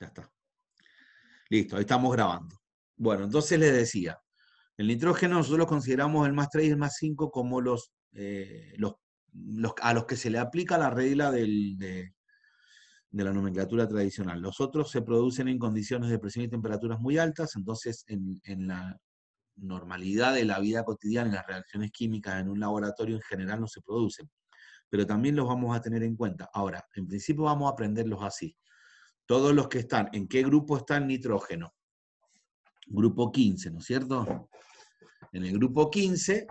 Ya está. Listo, ahí estamos grabando. Bueno, entonces les decía, el nitrógeno nosotros consideramos el más 3 y el más 5 como eh, los, los, a los que se le aplica la regla de, la nomenclatura tradicional. Los otros se producen en condiciones de presión y temperaturas muy altas, entonces en, en la normalidad de la vida cotidiana, en las reacciones químicas en un laboratorio en general no se producen, pero también los vamos a tener en cuenta. Ahora, en principio vamos a aprenderlos así todos los que están, ¿en qué grupo están nitrógeno? Grupo 15, ¿no es cierto? En el grupo 15,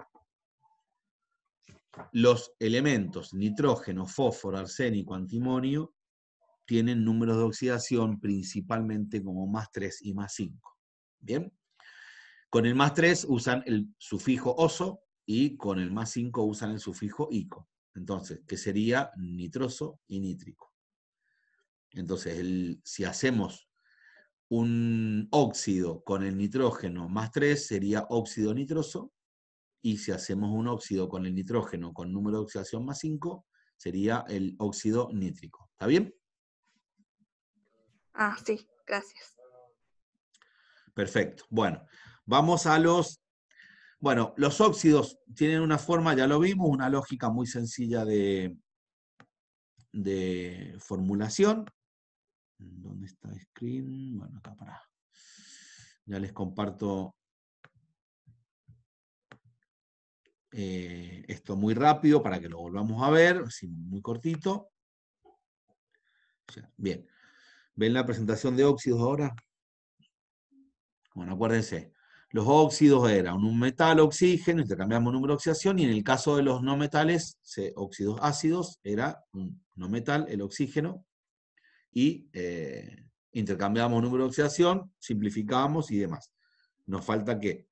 los elementos nitrógeno, fósforo, arsénico, antimonio, tienen números de oxidación principalmente como más 3 y más 5. ¿Bien? Con el más 3 usan el sufijo oso y con el más 5 usan el sufijo ico. Entonces, ¿qué sería nitroso y nítrico? Entonces, el, si hacemos un óxido con el nitrógeno más 3 sería óxido nitroso, y si hacemos un óxido con el nitrógeno con número de oxidación más 5, sería el óxido nítrico. ¿Está bien? Ah, sí, gracias. Perfecto. Bueno, vamos a los... Bueno, los óxidos tienen una forma, ya lo vimos, una lógica muy sencilla de, de formulación. ¿Dónde está Screen? Bueno, acá para. Ya les comparto eh, esto muy rápido para que lo volvamos a ver, así muy cortito. Bien. ¿Ven la presentación de óxidos ahora? Bueno, acuérdense. Los óxidos eran un metal, oxígeno, intercambiamos número de oxidación, y en el caso de los no metales, óxidos ácidos, era un no metal, el oxígeno, y eh, intercambiamos número de oxidación, simplificamos y demás. Nos falta que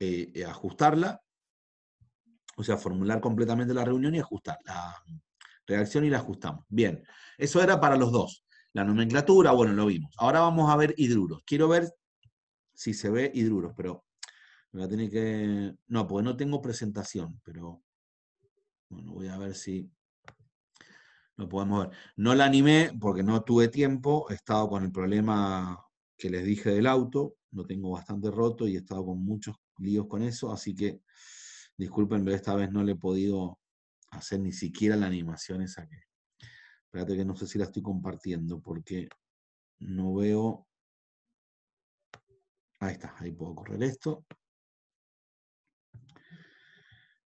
eh, eh, ajustarla, o sea, formular completamente la reunión y ajustar la reacción y la ajustamos. Bien, eso era para los dos. La nomenclatura, bueno, lo vimos. Ahora vamos a ver hidruros. Quiero ver si se ve hidruros, pero voy a tener que... No, porque no tengo presentación, pero... Bueno, voy a ver si podemos ver. No la animé porque no tuve tiempo, he estado con el problema que les dije del auto, lo tengo bastante roto y he estado con muchos líos con eso, así que discúlpenme, esta vez no le he podido hacer ni siquiera la animación esa que... Espérate que no sé si la estoy compartiendo porque no veo... Ahí está, ahí puedo correr esto.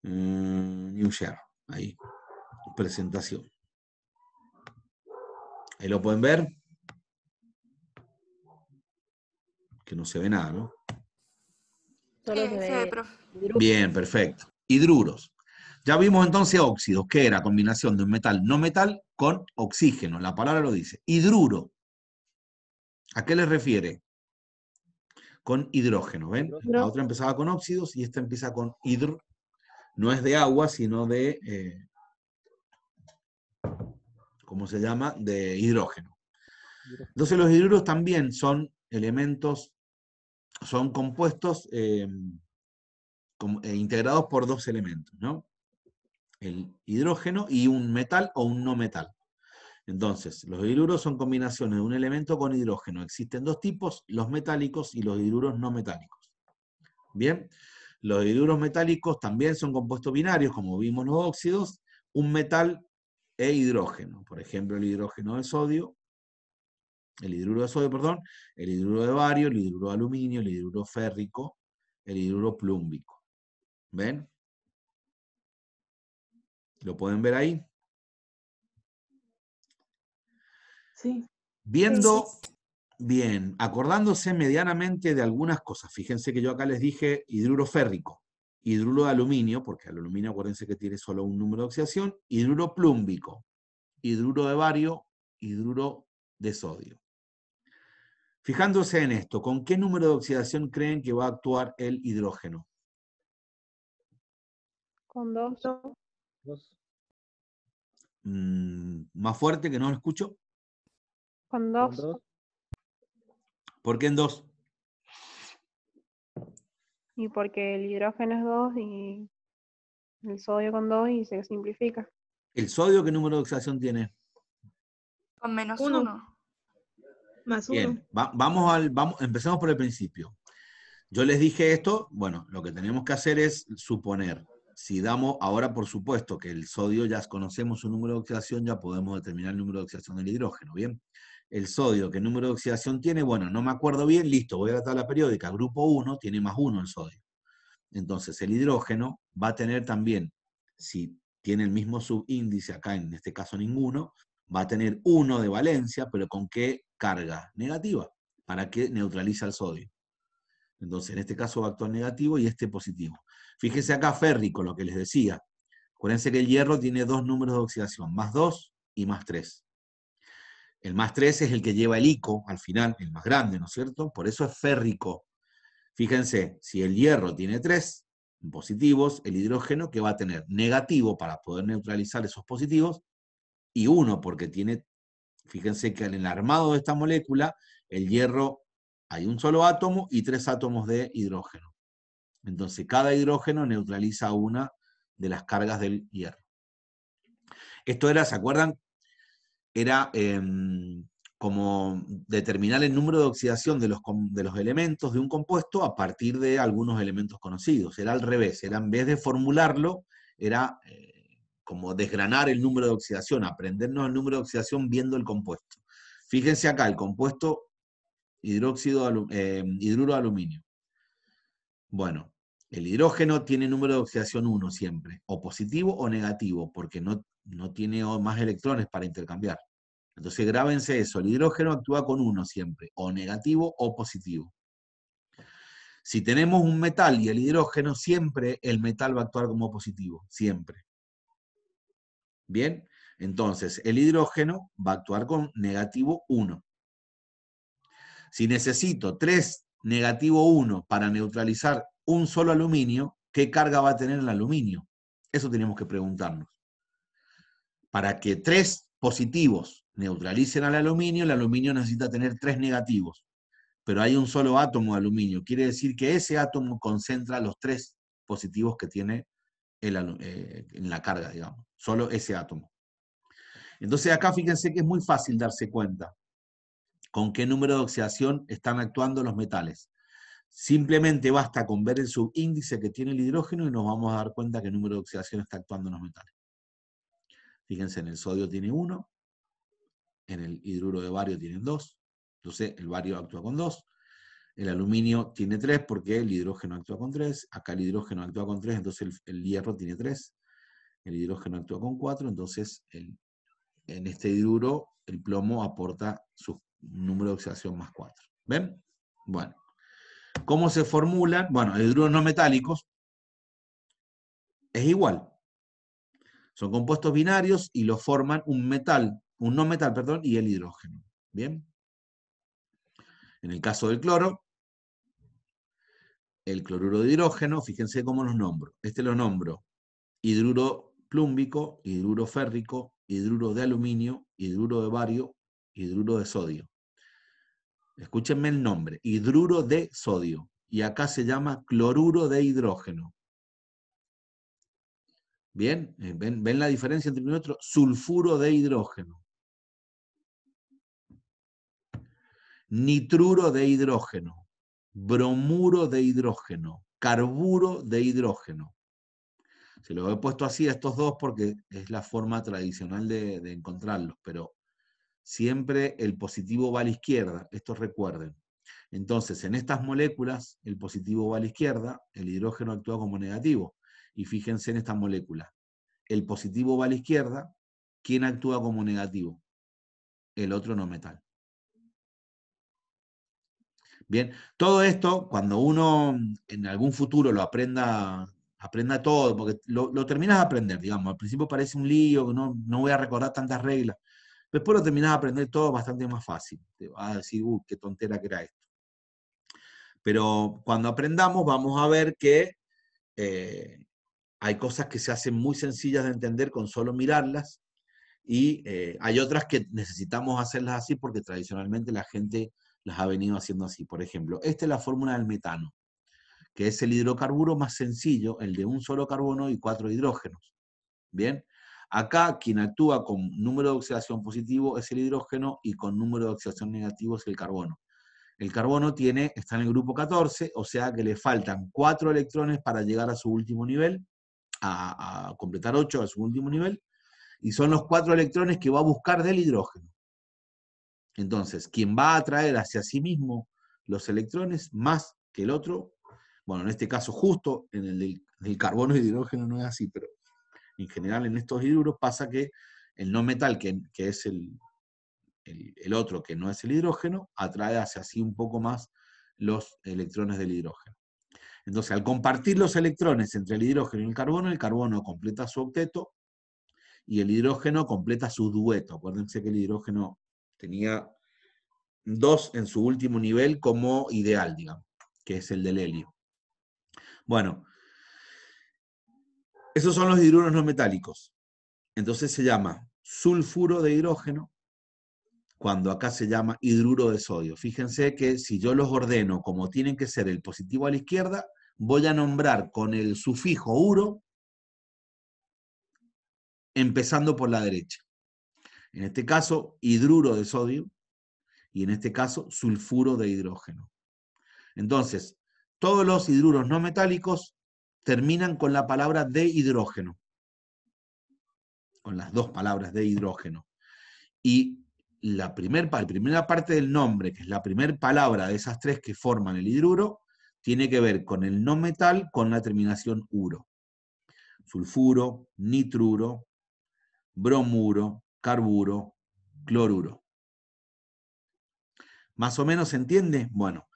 Eh, new Share, ahí. Presentación lo pueden ver. Que no se ve nada, ¿no? Bien, perfecto. Hidruros. Ya vimos entonces óxidos, que era combinación de un metal no metal con oxígeno. La palabra lo dice. Hidruro. ¿A qué le refiere? Con hidrógeno, ¿ven? La otra empezaba con óxidos y esta empieza con hidro... No es de agua, sino de eh, como se llama, de hidrógeno. Entonces los hidruros también son elementos, son compuestos eh, eh, integrados por dos elementos, ¿no? El hidrógeno y un metal o un no metal. Entonces, los hidruros son combinaciones de un elemento con hidrógeno. Existen dos tipos, los metálicos y los hidruros no metálicos. Bien, los hidruros metálicos también son compuestos binarios, como vimos los óxidos. Un metal e hidrógeno. Por ejemplo, el hidrógeno de sodio, el hidruro de sodio, perdón, el hidruro de bario, el hidruro de aluminio, el hidruro férrico, el hidruro plúmbico. ¿Ven? ¿Lo pueden ver ahí? Sí. Viendo, bien, acordándose medianamente de algunas cosas. Fíjense que yo acá les dije hidruro férrico hidruro de aluminio, porque el aluminio acuérdense que tiene solo un número de oxidación, hidruro plúmbico, hidruro de bario, hidruro de sodio. Fijándose en esto, ¿con qué número de oxidación creen que va a actuar el hidrógeno? Con dos. dos. Mm, más fuerte que no lo escucho. Con dos. ¿Por qué en dos? y porque el hidrógeno es 2 y el sodio con 2 y se simplifica. ¿El sodio qué número de oxidación tiene? Con menos 1. Más 1. vamos al, vamos, empecemos por el principio. Yo les dije esto, bueno, lo que tenemos que hacer es suponer. Si damos ahora, por supuesto, que el sodio ya conocemos su número de oxidación, ya podemos determinar el número de oxidación del hidrógeno, ¿bien? bien el sodio, qué número de oxidación tiene, bueno, no me acuerdo bien, listo, voy a la tabla periódica, grupo 1 tiene más 1 el sodio. Entonces el hidrógeno va a tener también, si tiene el mismo subíndice acá, en este caso ninguno, va a tener 1 de valencia, pero con qué carga negativa, para que neutraliza el sodio. Entonces, en este caso va a actuar negativo y este positivo. Fíjense acá férrico, lo que les decía. Acuérdense que el hierro tiene dos números de oxidación, más 2 y más 3. El más 3 es el que lleva el ico al final, el más grande, ¿no es cierto? Por eso es férrico. Fíjense, si el hierro tiene tres positivos, el hidrógeno que va a tener negativo para poder neutralizar esos positivos y uno porque tiene, fíjense que en el armado de esta molécula, el hierro hay un solo átomo y tres átomos de hidrógeno. Entonces cada hidrógeno neutraliza una de las cargas del hierro. Esto era, ¿se acuerdan? era em, como determinar el número de oxidación de los, de los elementos de un compuesto a partir de algunos elementos conocidos. Era al revés, era en vez de formularlo, era eh, como desgranar el número de oxidación, aprendernos el número de oxidación viendo el compuesto. Fíjense acá, el compuesto hidróxido, em, hidruro de aluminio. Bueno, el hidrógeno tiene número de oxidación 1 siempre, o positivo o negativo, porque no no tiene más electrones para intercambiar. Entonces grábense eso, el hidrógeno actúa con uno siempre, o negativo o positivo. Si tenemos un metal y el hidrógeno, siempre el metal va a actuar como positivo, siempre. Bien, entonces el hidrógeno va a actuar con negativo 1. Si necesito 3 negativo 1 para neutralizar un solo aluminio, ¿qué carga va a tener el aluminio? Eso tenemos que preguntarnos para que tres positivos neutralicen al aluminio, el aluminio necesita tener tres negativos, pero hay un solo átomo de aluminio. Quiere decir que ese átomo concentra los tres positivos que tiene eh, en la carga, digamos, solo ese átomo. Entonces acá fíjense que es muy fácil darse cuenta con qué número de oxidación están actuando los metales. Simplemente basta con ver el subíndice que tiene el hidrógeno y nos vamos a dar cuenta qué número de oxidación está actuando en los metales. Fíjense, en el sodio tiene uno, en el hidruro de bario tienen dos, entonces el bario actúa con dos, El aluminio tiene tres, porque el hidrógeno actúa con tres, acá el hidrógeno actúa con tres, entonces el, hierro tiene tres, el hidrógeno actúa con cuatro, entonces en este hidruro el plomo aporta su número de oxidación más 4. ¿Ven? Bueno. ¿Cómo se formulan? Bueno, hidruros no metálicos es igual. Son compuestos binarios y los forman un metal, un no metal, perdón, y el hidrógeno. ¿Bien? En el caso del cloro, el cloruro de hidrógeno, fíjense cómo los nombro. Este lo nombro hidruro plúmbico, hidruro férrico, hidruro de aluminio, hidruro de bario, hidruro de sodio. Escúchenme el nombre, hidruro de sodio. Y acá se llama cloruro de hidrógeno. Bien, eh, ¿Ven, la diferencia entre uno y otro, sulfuro de hidrógeno. nitruro de hidrógeno, bromuro de hidrógeno, carburo de hidrógeno. Se lo he puesto así a estos dos porque es la forma tradicional de, de, encontrarlos, pero siempre el positivo va a la izquierda, esto recuerden. Entonces, en estas moléculas, el positivo va a la izquierda, el hidrógeno actúa como negativo. Y fíjense en esta molécula, El positivo va a la izquierda, ¿quién actúa como negativo? El otro no metal. Bien, todo esto, cuando uno en algún futuro lo aprenda, aprenda todo, porque lo, terminas de aprender, digamos, al principio parece un lío, no, no voy a recordar tantas reglas, después lo terminas de aprender todo bastante más fácil, te vas a decir, qué tontera que era esto. Pero cuando aprendamos vamos a ver que eh, hay cosas que se hacen muy sencillas de entender con solo mirarlas y eh, hay otras que necesitamos hacerlas así porque tradicionalmente la gente las ha venido haciendo así. Por ejemplo, esta es la fórmula del metano, que es el hidrocarburo más sencillo, el de un solo carbono y cuatro hidrógenos. Bien, acá quien actúa con número de oxidación positivo es el hidrógeno y con número de oxidación negativo es el carbono. El carbono tiene, está en el grupo 14, o sea que le faltan cuatro electrones para llegar a su último nivel a, completar 8 a su último nivel, y son los cuatro electrones que va a buscar del hidrógeno. Entonces, quien va a atraer hacia sí mismo los electrones más que el otro, bueno, en este caso justo en el del, carbono y hidrógeno no es así, pero en general en estos hidrógenos pasa que el no metal, que, es el, el, el, otro que no es el hidrógeno, atrae hacia sí un poco más los electrones del hidrógeno. Entonces, al compartir los electrones entre el hidrógeno y el carbono, el carbono completa su octeto y el hidrógeno completa su dueto. Acuérdense que el hidrógeno tenía dos en su último nivel como ideal, digamos, que es el del helio. Bueno, esos son los hidruros no metálicos. Entonces se llama sulfuro de hidrógeno cuando acá se llama hidruro de sodio. Fíjense que si yo los ordeno como tienen que ser el positivo a la izquierda, voy a nombrar con el sufijo uro, empezando por la derecha. En este caso, hidruro de sodio y en este caso, sulfuro de hidrógeno. Entonces, todos los hidruros no metálicos terminan con la palabra de hidrógeno, con las dos palabras de hidrógeno. Y la, primera parte del nombre, que es la primera palabra de esas tres que forman el hidruro, tiene que ver con el no metal con la terminación uro. Sulfuro, nitruro, bromuro, carburo, cloruro. ¿Más o menos se entiende? Bueno,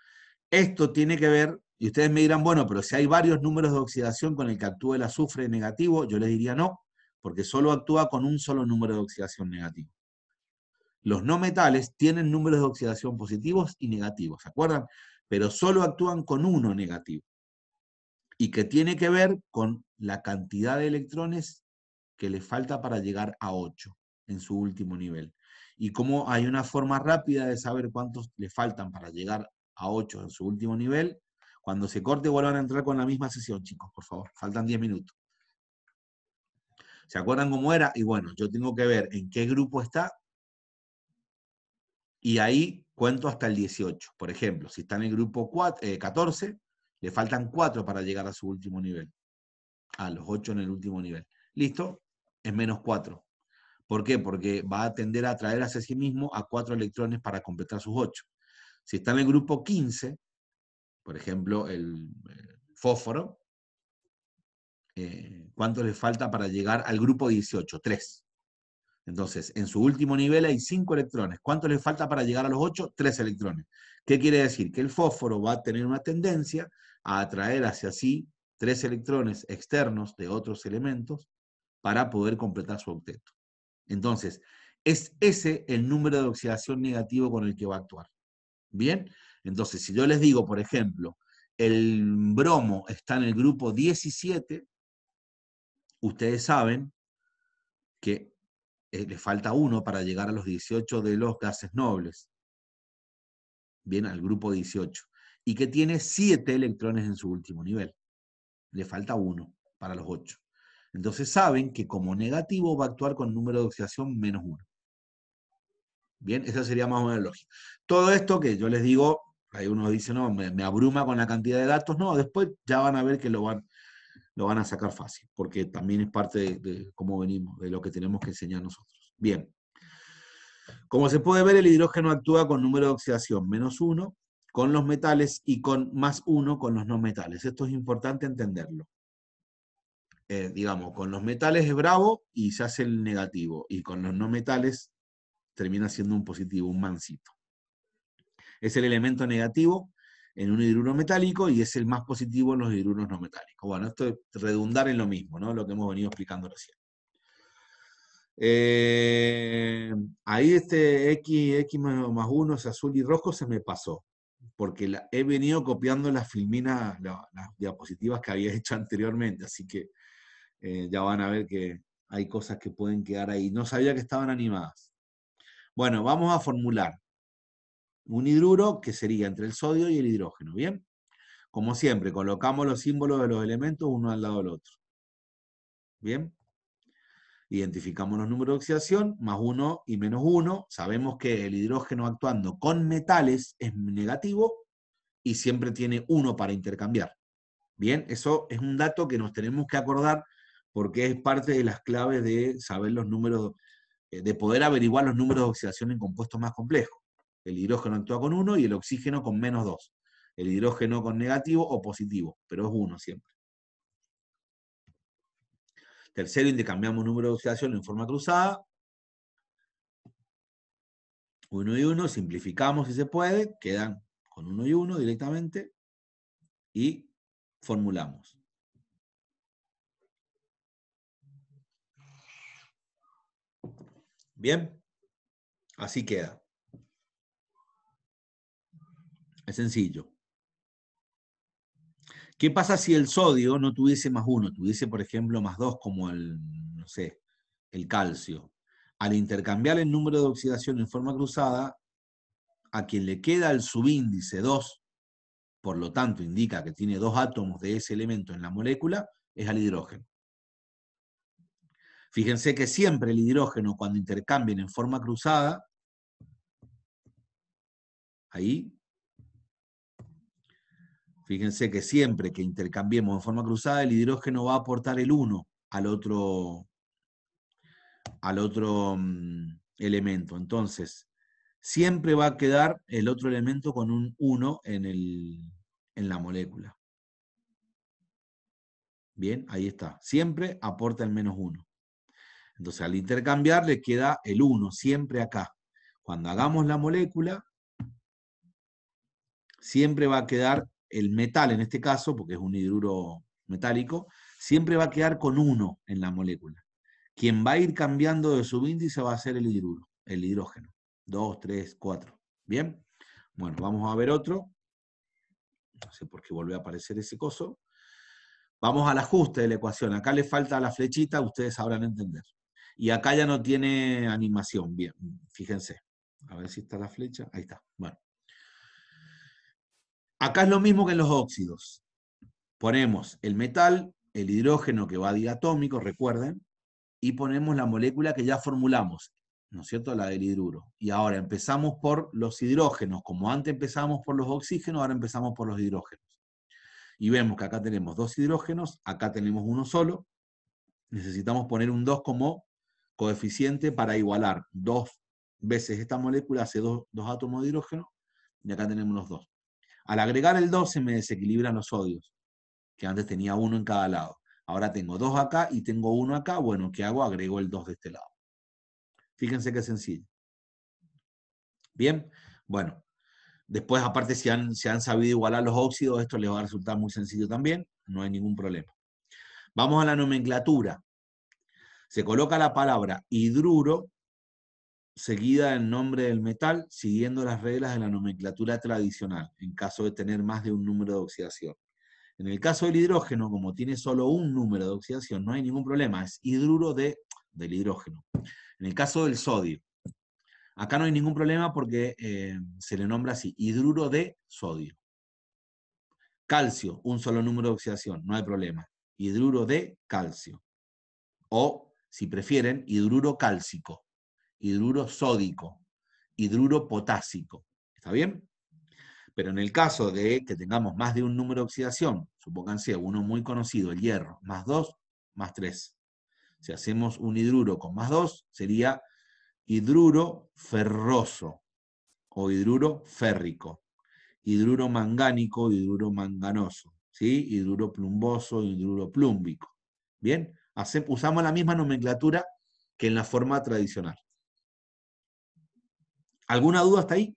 esto tiene que ver, y ustedes me dirán, bueno, pero si hay varios números de oxidación con el que actúa el azufre negativo, yo les diría no, porque solo actúa con un solo número de oxidación negativo. Los no metales tienen números de oxidación positivos y negativos, ¿se acuerdan? Pero solo actúan con uno negativo. Y que tiene que ver con la cantidad de electrones que le falta para llegar a 8 en su último nivel. Y como hay una forma rápida de saber cuántos le faltan para llegar a 8 en su último nivel, cuando se corte vuelvan a entrar con la misma sesión, chicos, por favor. Faltan 10 minutos. ¿Se acuerdan cómo era? Y bueno, yo tengo que ver en qué grupo está y ahí cuento hasta el 18. Por ejemplo, si está en el grupo 14, eh, le faltan 4 para llegar a su último nivel, a los 8 en el último nivel. ¿Listo? Es menos 4. ¿Por qué? Porque va a tender a atraer hacia sí mismo a 4 electrones para completar sus 8. Si está en el grupo 15, por ejemplo, el, fósforo, eh, ¿cuánto le falta para llegar al grupo 18? 3. Entonces, en su último nivel hay 5 electrones. ¿Cuánto le falta para llegar a los 8? 3 electrones. ¿Qué quiere decir? Que el fósforo va a tener una tendencia a atraer hacia sí 3 electrones externos de otros elementos para poder completar su octeto. Entonces, es ese el número de oxidación negativo con el que va a actuar. ¿Bien? Entonces, si yo les digo, por ejemplo, el bromo está en el grupo 17, ustedes saben que eh, le falta uno para llegar a los 18 de los gases nobles. Bien, al grupo 18. Y que tiene 7 electrones en su último nivel. Le falta uno para los 8. Entonces saben que como negativo va a actuar con número de oxidación menos 1. Bien, esa sería más o menos la lógica. Todo esto que yo les digo, hay uno dice, no, me, abruma con la cantidad de datos. No, después ya van a ver que lo van, lo van a sacar fácil, porque también es parte de, cómo venimos, de lo que tenemos que enseñar nosotros. Bien. Como se puede ver, el hidrógeno actúa con número de oxidación menos uno, con los metales y con más uno con los no metales. Esto es importante entenderlo. Eh, digamos, con los metales es bravo y se hace el negativo. Y con los no metales termina siendo un positivo, un mansito. Es el elemento negativo en un hidruro metálico y es el más positivo en los hidruros no metálicos. Bueno, esto es redundar en lo mismo, ¿no? lo que hemos venido explicando recién. Eh, ahí este X, X más 1 es azul y rojo, se me pasó, porque he venido copiando las filminas, las diapositivas que había hecho anteriormente, así que eh, ya van a ver que hay cosas que pueden quedar ahí. No sabía que estaban animadas. Bueno, vamos a formular un hidruro que sería entre el sodio y el hidrógeno, ¿bien? Como siempre, colocamos los símbolos de los elementos uno al lado del otro. ¿Bien? Identificamos los números de oxidación, más uno y menos uno. Sabemos que el hidrógeno actuando con metales es negativo y siempre tiene uno para intercambiar. Bien, eso es un dato que nos tenemos que acordar porque es parte de las claves de saber los números, eh, de poder averiguar los números de oxidación en compuestos más complejos. El hidrógeno actúa con 1 y el oxígeno con menos 2. El hidrógeno con negativo o positivo, pero es 1 siempre. Tercero, intercambiamos número de oxidación en forma cruzada. 1 y 1, simplificamos si se puede, quedan con 1 y 1 directamente y formulamos. Bien, así queda. Es sencillo. ¿Qué pasa si el sodio no tuviese más uno? Tuviese, por ejemplo, más dos, como el, no sé, el calcio. Al intercambiar el número de oxidación en forma cruzada, a quien le queda el subíndice 2, por lo tanto indica que tiene dos átomos de ese elemento en la molécula, es al hidrógeno. Fíjense que siempre el hidrógeno, cuando intercambien en forma cruzada, ahí Fíjense que siempre que intercambiemos en forma cruzada, el hidrógeno va a aportar el 1 al otro, al otro mm, elemento. Entonces, siempre va a quedar el otro elemento con un 1 en, en la molécula. Bien, ahí está. Siempre aporta el menos 1. Entonces, al intercambiar le queda el 1, siempre acá. Cuando hagamos la molécula, siempre va a quedar el metal en este caso, porque es un hidruro metálico, siempre va a quedar con uno en la molécula. Quien va a ir cambiando de subíndice va a ser el hidruro, el hidrógeno. Dos, tres, cuatro. ¿Bien? Bueno, vamos a ver otro. No sé por qué vuelve a aparecer ese coso. Vamos al ajuste de la ecuación. Acá le falta la flechita, ustedes sabrán entender. Y acá ya no tiene animación. Bien, fíjense. A ver si está la flecha. Ahí está. Bueno. Acá es lo mismo que en los óxidos. Ponemos el metal, el hidrógeno que va diatómico, recuerden, y ponemos la molécula que ya formulamos, ¿no es cierto? La del hidruro. Y ahora empezamos por los hidrógenos. Como antes empezamos por los oxígenos, ahora empezamos por los hidrógenos. Y vemos que acá tenemos dos hidrógenos, acá tenemos uno solo. Necesitamos poner un 2 como coeficiente para igualar dos veces esta molécula hace dos, dos átomos de hidrógeno, y acá tenemos los dos. Al agregar el 2 se me desequilibran los sodios, que antes tenía uno en cada lado. Ahora tengo dos acá y tengo uno acá. Bueno, ¿qué hago? Agrego el 2 de este lado. Fíjense qué sencillo. Bien, bueno. Después, aparte, si han, si han sabido igualar los óxidos, esto les va a resultar muy sencillo también. No hay ningún problema. Vamos a la nomenclatura. Se coloca la palabra hidruro seguida el nombre del metal, siguiendo las reglas de la nomenclatura tradicional, en caso de tener más de un número de oxidación. En el caso del hidrógeno, como tiene solo un número de oxidación, no hay ningún problema, es hidruro de, del hidrógeno. En el caso del sodio, acá no hay ningún problema porque eh, se le nombra así, hidruro de sodio. Calcio, un solo número de oxidación, no hay problema. Hidruro de calcio. O, si prefieren, hidruro cálcico hidruro sódico, hidruro potásico. ¿Está bien? Pero en el caso de que tengamos más de un número de oxidación, supónganse uno muy conocido, el hierro, más 2, más 3. Si hacemos un hidruro con más 2, sería hidruro ferroso o hidruro férrico, hidruro mangánico, hidruro manganoso, ¿sí? hidruro plumboso, hidruro plúmbico. Bien, usamos la misma nomenclatura que en la forma tradicional. ¿Alguna duda hasta ahí?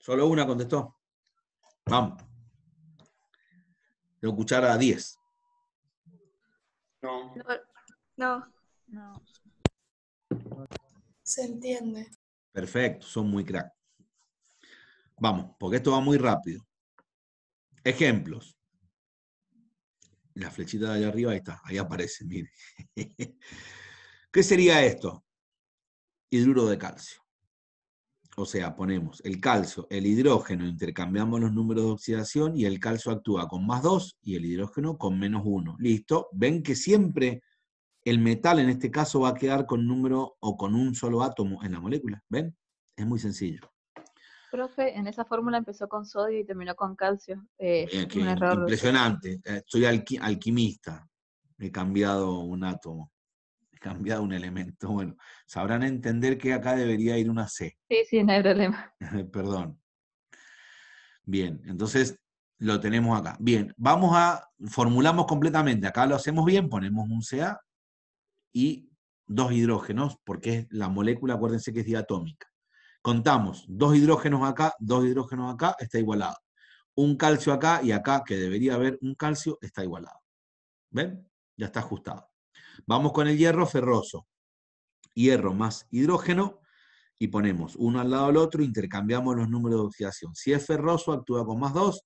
Solo una contestó. Vamos. Lo escuchar a 10. No. No. No. Se entiende. Perfecto, son muy crack. Vamos, porque esto va muy rápido. Ejemplos la flechita de allá arriba, ahí está, ahí aparece, mire. ¿Qué sería esto? Hidruro de calcio. O sea, ponemos el calcio, el hidrógeno, intercambiamos los números de oxidación y el calcio actúa con más 2 y el hidrógeno con menos 1. Listo. Ven que siempre el metal en este caso va a quedar con número o con un solo átomo en la molécula. ¿Ven? Es muy sencillo profe, en esa fórmula empezó con sodio y terminó con calcio. Eh, eh Impresionante. Eh, soy alquimista. He cambiado un átomo. He cambiado un elemento. Bueno, sabrán entender que acá debería ir una C. Sí, sí, no hay problema. Perdón. Bien, entonces lo tenemos acá. Bien, vamos a, formulamos completamente. Acá lo hacemos bien, ponemos un CA y dos hidrógenos, porque la molécula, acuérdense que es diatómica contamos dos hidrógenos acá, dos hidrógenos acá, está igualado. Un calcio acá y acá, que debería haber un calcio, está igualado. ¿Ven? Ya está ajustado. Vamos con el hierro ferroso. Hierro más hidrógeno y ponemos uno al lado del otro, intercambiamos los números de oxidación. Si es ferroso, actúa con más 2,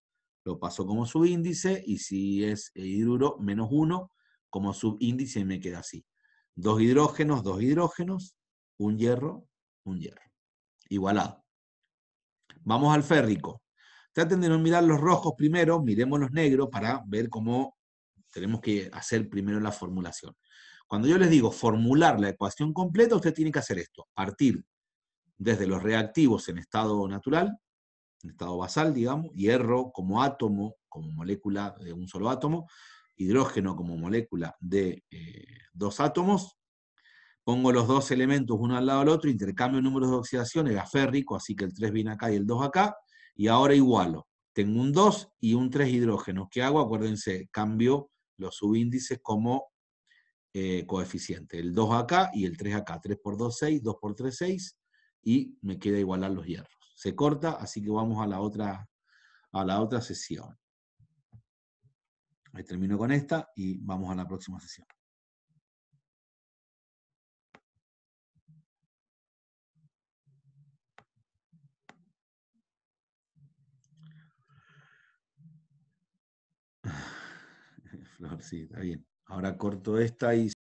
lo paso como subíndice, y si es hidruro, menos uno, como subíndice y me queda así. Dos hidrógenos, dos hidrógenos, un hierro, un hierro igualado. Vamos al férrico. Traten de no mirar los rojos primero, miremos los negros para ver cómo tenemos que hacer primero la formulación. Cuando yo les digo formular la ecuación completa, usted tiene que hacer esto. Partir desde los reactivos en estado natural, en estado basal, digamos, hierro como átomo, como molécula de un solo átomo, hidrógeno como molécula de eh, dos átomos, pongo los dos elementos uno al lado del otro, intercambio números de oxidación, era férrico, así que el 3 viene acá y el 2 acá, y ahora igualo. Tengo un 2 y un 3 hidrógeno, ¿Qué hago? Acuérdense, cambio los subíndices como eh, coeficiente. El 2 acá y el 3 acá. 3 por 2, 6, 2 por 3, 6, y me queda igualar los hierros. Se corta, así que vamos a la otra, a la otra sesión. Ahí termino con esta y vamos a la próxima sesión. flor, sí, está bien. Ahora corto esta y